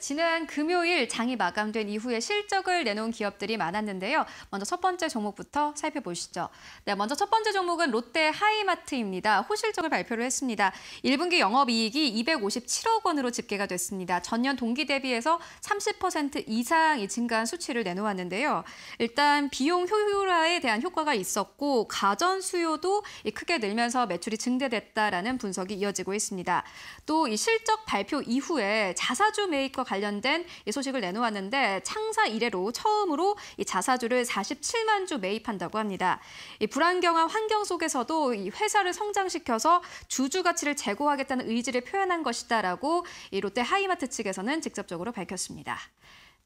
지난 금요일 장이 마감된 이후에 실적을 내놓은 기업들이 많았는데요. 먼저 첫 번째 종목부터 살펴보시죠. 네, 먼저 첫 번째 종목은 롯데 하이마트입니다. 호실적을 발표를 했습니다. 1분기 영업이익이 257억 원으로 집계가 됐습니다. 전년 동기 대비해서 30% 이상이 증가한 수치를 내놓았는데요. 일단 비용 효율화에 대한 효과가 있었고 가전 수요도 크게 늘면서 매출이 증대됐다라는 분석이 이어지고 있습니다. 또 이 실적 발표 이후에 자사주 매입과 관련된 이 소식을 내놓았는데 창사 이래로 처음으로 이 자사주를 47만 주 매입한다고 합니다. 이 불안경한 환경 속에서도 이 회사를 성장시켜서 주주 가치를 제고하겠다는 의지를 표현한 것이다라고 이 롯데 하이마트 측에서는 직접적으로 밝혔습니다.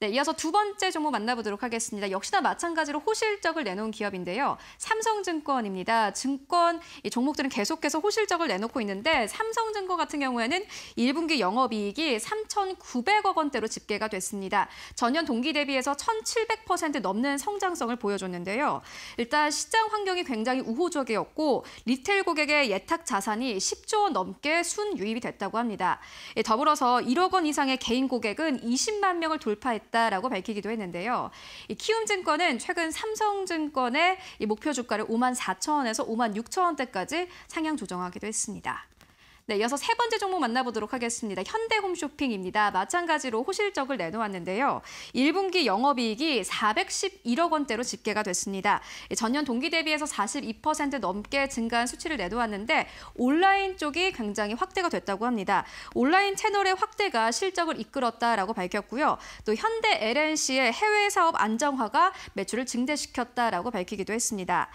네, 이어서 두 번째 종목 만나보도록 하겠습니다. 역시나 마찬가지로 호실적을 내놓은 기업인데요. 삼성증권입니다. 증권 종목들은 계속해서 호실적을 내놓고 있는데 삼성증권 같은 경우에는 1분기 영업이익이 3,900억 원대로 집계가 됐습니다. 전년 동기 대비해서 1,700% 넘는 성장성을 보여줬는데요. 일단 시장 환경이 굉장히 우호적이었고 리테일 고객의 예탁 자산이 10조 원 넘게 순 유입이 됐다고 합니다. 예, 더불어서 1억 원 이상의 개인 고객은 20만 명을 돌파했다. 같다라고 밝히기도 했는데요. 이 키움증권은 최근 삼성증권의 목표 주가를 5만 4천 원에서 5만 6천 원대까지 상향 조정하기도 했습니다. 네, 이어서 세 번째 종목 만나보도록 하겠습니다. 현대홈쇼핑입니다. 마찬가지로 호실적을 내놓았는데요. 1분기 영업이익이 411억 원대로 집계가 됐습니다. 예, 전년 동기 대비해서 42% 넘게 증가한 수치를 내놓았는데 온라인 쪽이 굉장히 확대가 됐다고 합니다. 온라인 채널의 확대가 실적을 이끌었다라고 밝혔고요. 또 현대 LNC의 해외 사업 안정화가 매출을 증대시켰다라고 밝히기도 했습니다.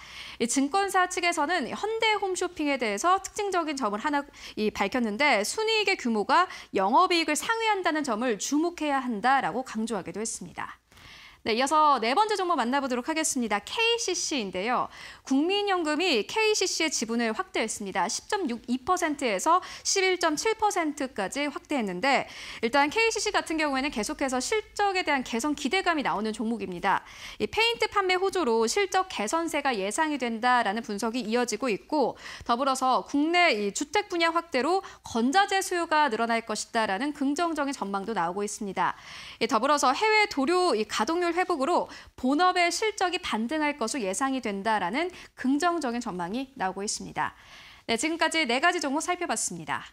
증권사 측에서는 현대홈쇼핑에 대해서 특징적인 점을 하나 이 밝혔는데 순이익의 규모가 영업이익을 상회한다는 점을 주목해야 한다라고 강조하기도 했습니다. 네, 이어서 네 번째 종목 만나보도록 하겠습니다. KCC인데요. 국민연금이 KCC의 지분을 확대했습니다. 10.62%에서 11.7%까지 확대했는데 일단 KCC 같은 경우에는 계속해서 실적에 대한 개선 기대감이 나오는 종목입니다. 이 페인트 판매 호조로 실적 개선세가 예상이 된다라는 분석이 이어지고 있고 더불어서 국내 이 주택 분야 확대로 건자재 수요가 늘어날 것이다라는 긍정적인 전망도 나오고 있습니다. 더불어서 해외 도료 가동률 회복으로 본업의 실적이 반등할 것으로 예상이 된다라는 긍정적인 전망이 나오고 있습니다. 네, 지금까지 네 가지 종목 살펴봤습니다.